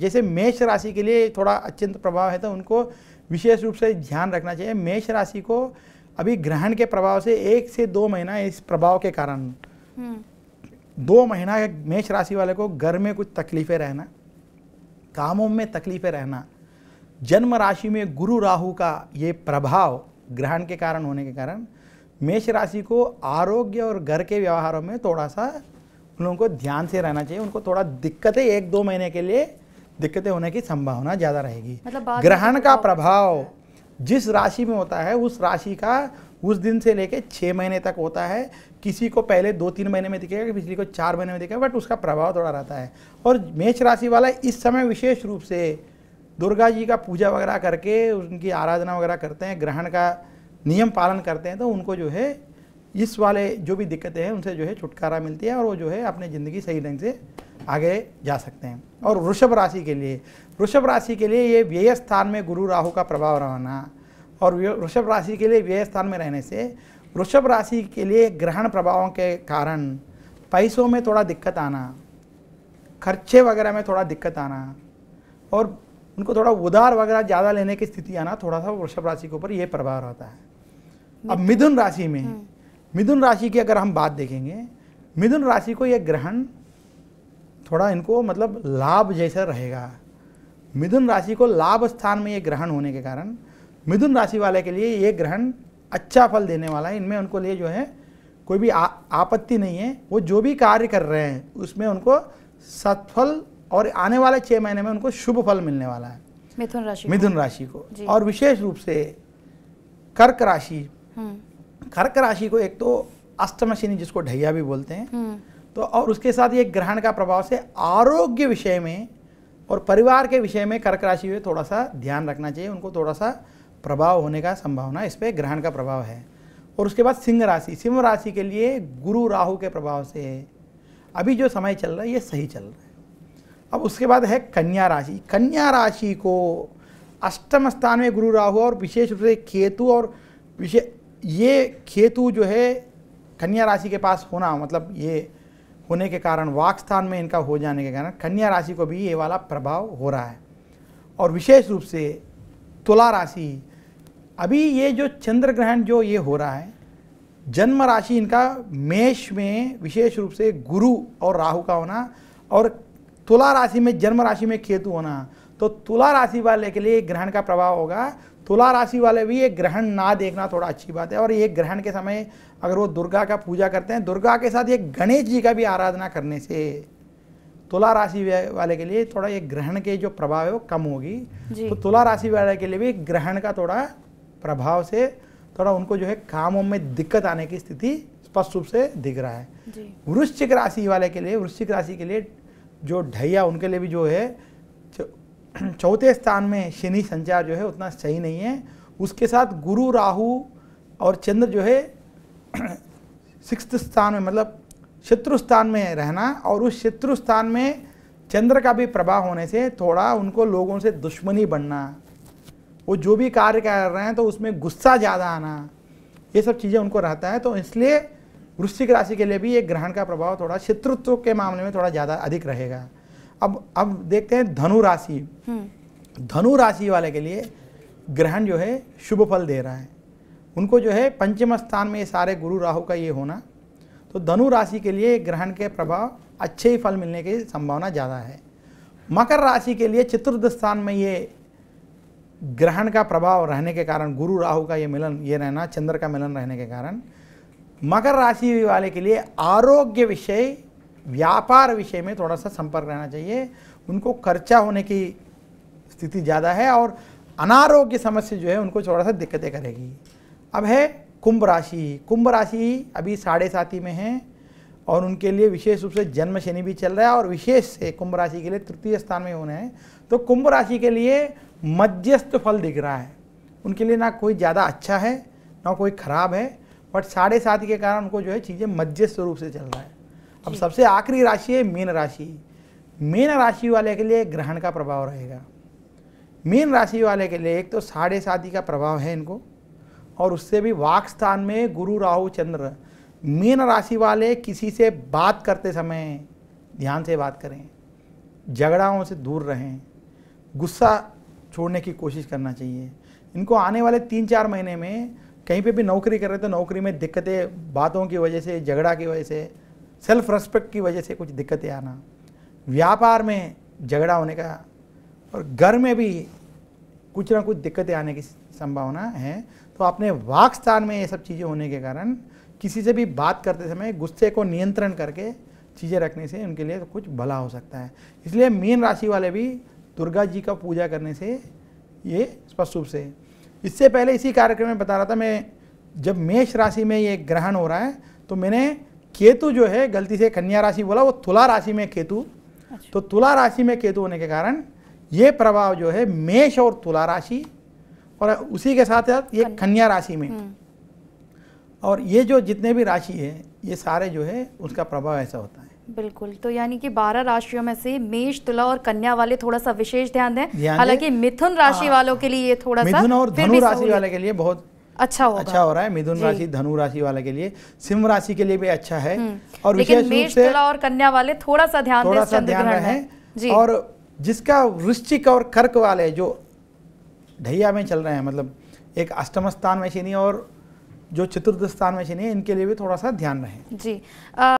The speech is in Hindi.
जैसे मेष राशि के लिए थोड़ा अत्यंत प्रभाव है तो उनको विशेष रूप से ध्यान रखना चाहिए मेष राशि को अभी ग्रहण के प्रभाव से एक से दो महीना इस प्रभाव के कारण हम्म। दो महीना मेष राशि वाले को घर में कुछ तकलीफें रहना कामों में तकलीफें रहना जन्म राशि में गुरु राहु का ये प्रभाव ग्रहण के कारण होने के कारण मेष राशि को आरोग्य और घर के व्यवहारों में थोड़ा सा उन लोगों को ध्यान से रहना चाहिए उनको थोड़ा दिक्कतें एक दो महीने के लिए दिक्कतें होने की संभावना ज़्यादा रहेगी मतलब ग्रहण का प्रभाव जिस राशि में होता है उस राशि का उस दिन से लेके छः महीने तक होता है किसी को पहले दो तीन महीने में दिखेगा किसी को चार महीने में दिखेगा बट उसका प्रभाव थोड़ा रहता है और मेष राशि वाला इस समय विशेष रूप से दुर्गा जी का पूजा वगैरह करके उनकी आराधना वगैरह करते हैं ग्रहण का नियम पालन करते हैं तो उनको जो है इस वाले जो भी दिक्कतें हैं उनसे जो है छुटकारा मिलती है और वो जो है अपने ज़िंदगी सही ढंग से आगे जा सकते हैं और वृषभ राशि के लिए वृषभ राशि के लिए ये व्यय स्थान में गुरु राहु का प्रभाव रहना और वृषभ राशि के लिए व्यय स्थान में रहने से वृषभ राशि के लिए ग्रहण प्रभावों के कारण पैसों में थोड़ा दिक्कत आना खर्चे वगैरह में थोड़ा दिक्कत आना और उनको थोड़ा उधार वगैरह ज़्यादा लेने की स्थिति आना थोड़ा सा वृषभ राशि के ऊपर ये प्रभाव रहता है अब मिथुन राशि में हम्म। मिथुन राशि की अगर हम बात देखेंगे मिथुन राशि को यह ग्रहण थोड़ा इनको मतलब लाभ जैसा रहेगा मिथुन राशि को लाभ स्थान में ये ग्रहण होने के कारण मिथुन राशि वाले के लिए ये ग्रहण अच्छा फल देने वाला है इनमें उनको लिए जो है कोई भी आ, आपत्ति नहीं है वो जो भी कार्य कर रहे हैं उसमें उनको सत्फल और आने वाले छः महीने में उनको शुभ फल मिलने वाला है मिथुन राशि मिथुन राशि को और विशेष रूप से कर्क राशि हम्म। कर्क राशि को एक तो अष्टम शनि जिसको ढैया भी बोलते हैं हम्म। तो और उसके साथ ये ग्रहण का प्रभाव से आरोग्य विषय में और परिवार के विषय में कर्क राशि में थोड़ा सा ध्यान रखना चाहिए उनको थोड़ा सा प्रभाव होने का संभावना इस पर ग्रहण का प्रभाव है और उसके बाद सिंह राशि सिंह राशि के लिए गुरु राहु के प्रभाव से अभी जो समय चल रहा है ये सही चल रहा है अब उसके बाद है कन्या राशि कन्या राशि को अष्टम स्थान में गुरु राहु और विशेष रूप से केतु और विशेष ये खेतु जो है कन्या राशि के पास होना मतलब ये होने के कारण वाक स्थान में इनका हो जाने के कारण कन्या राशि को भी ये वाला प्रभाव हो रहा है और विशेष रूप से तुला राशि अभी ये जो चंद्र ग्रहण जो ये हो रहा है जन्म राशि इनका मेष में विशेष रूप से गुरु और राहु का होना और तुला राशि में जन्म राशि में केतु होना तो तुला राशि वाले के लिए ग्रहण का प्रभाव होगा तुला राशि वाले भी ये ग्रहण ना देखना थोड़ा अच्छी बात है और ये ग्रहण के समय अगर वो दुर्गा का पूजा करते हैं दुर्गा के साथ ये गणेश जी का भी आराधना करने से तुला राशि वाले के लिए थोड़ा ये ग्रहण के जो प्रभाव है वो कम होगी तो तुला राशि वाले के लिए भी ग्रहण का थोड़ा प्रभाव से थोड़ा उनको जो है कामों में दिक्कत आने की स्थिति स्पष्ट रूप से दिख रहा है वृश्चिक राशि वाले के लिए वृश्चिक राशि के लिए जो ढैया उनके लिए भी जो है चौथे स्थान में शनि संचार जो है उतना सही नहीं है उसके साथ गुरु राहु और चंद्र जो है सिक्स स्थान में मतलब शत्रु स्थान में रहना और उस शत्रु स्थान में चंद्र का भी प्रभाव होने से थोड़ा उनको लोगों से दुश्मनी बनना वो जो भी कार्य कर रहे हैं तो उसमें गुस्सा ज़्यादा आना ये सब चीज़ें उनको रहता है तो इसलिए वृश्चिक राशि के लिए भी ये ग्रहण का प्रभाव थोड़ा शत्रुत्व के मामले में थोड़ा ज़्यादा अधिक रहेगा अब अब देखते हैं धनु राशि हम्म। धनु राशि वाले के लिए ग्रहण जो है शुभ फल दे रहा है उनको जो है पंचम स्थान में सारे गुरु राहु का ये होना तो धनु राशि के लिए ग्रहण के प्रभाव अच्छे ही फल मिलने की संभावना ज़्यादा है मकर राशि के लिए चतुर्थ स्थान में ये ग्रहण का प्रभाव रहने के कारण गुरु राहु का ये मिलन ये रहना चंद्र का मिलन रहने के कारण मकर राशि वाले के लिए आरोग्य विषय व्यापार विषय में थोड़ा सा संपर्क रहना चाहिए उनको खर्चा होने की स्थिति ज़्यादा है और अनारोग्य समस्या जो है उनको थोड़ा सा दिक्कतें करेगी अब है कुंभ राशि कुंभ राशि अभी साढ़े साथी में है और उनके लिए विशेष रूप से जन्म शनि भी चल रहा है और विशेष से कुंभ राशि के लिए तृतीय स्थान में होना है तो कुंभ राशि के लिए मध्यस्थ फल दिख रहा है उनके लिए ना कोई ज़्यादा अच्छा है ना कोई ख़राब है बट साढ़े सात के कारण उनको जो है चीज़ें मध्यस्थ रूप से चल रहा है अब सबसे आखिरी राशि है मीन राशि मीन राशि वाले के लिए ग्रहण का प्रभाव रहेगा मीन राशि वाले के लिए एक तो साढ़े शादी का प्रभाव है इनको और उससे भी वाक स्थान में गुरु राहु चंद्र मीन राशि वाले किसी से बात करते समय ध्यान से बात करें झगड़ाओं से दूर रहें गुस्सा छोड़ने की कोशिश करना चाहिए इनको आने वाले तीन चार महीने में कहीं पे भी नौकरी कर रहे तो नौकरी में दिक्कतें बातों की वजह से झगड़ा की वजह से सेल्फ रेस्पेक्ट की वजह से कुछ दिक्कतें आना व्यापार में झगड़ा होने का और घर में भी कुछ ना कुछ दिक्कतें आने की संभावना है तो अपने वाक स्थान में ये सब चीज़ें होने के कारण किसी से भी बात करते समय गुस्से को नियंत्रण करके चीज़ें रखने से उनके लिए कुछ भला हो सकता है इसलिए मीन राशि वाले भी दुर्गा जी का पूजा करने से ये स्पष्ट रूप से इससे पहले इसी कार्यक्रम में बता रहा था मैं जब मेष राशि में ये ग्रहण हो रहा है तो मैंने केतु जो है गलती से कन्या राशि बोला वो तुला राशि में केतु अच्छा। तो तुला राशि में केतु होने के कारण ये प्रभाव जो है मेष और तुला राशि और उसी के साथ साथ ये कन्या राशि में हम्म। और ये जो जितने भी राशि है ये सारे जो है उसका प्रभाव ऐसा होता है बिल्कुल तो यानी कि बारह राशियों में से मेष तुला और कन्या वाले थोड़ा सा विशेष ध्यान दें हालांकि मिथुन राशि हाँ। वालों के लिए थोड़ा सा मिथुन और धनु राशि वाले के लिए बहुत अच्छा होगा अच्छा हो रहा है मिथुन राशि धनु राशि वाले के लिए सिंह राशि के लिए भी अच्छा है हम्म। और विशेष रूप से और कन्या वाले थोड़ा सा ध्यान थोड़ा सा ध्यान रहे और जिसका वृश्चिक और कर्क वाले जो ढैया में चल रहे हैं मतलब एक अष्टम स्थान में शनि और जो चतुर्थ स्थान में शनि है इनके लिए भी थोड़ा सा ध्यान रहे जी आ...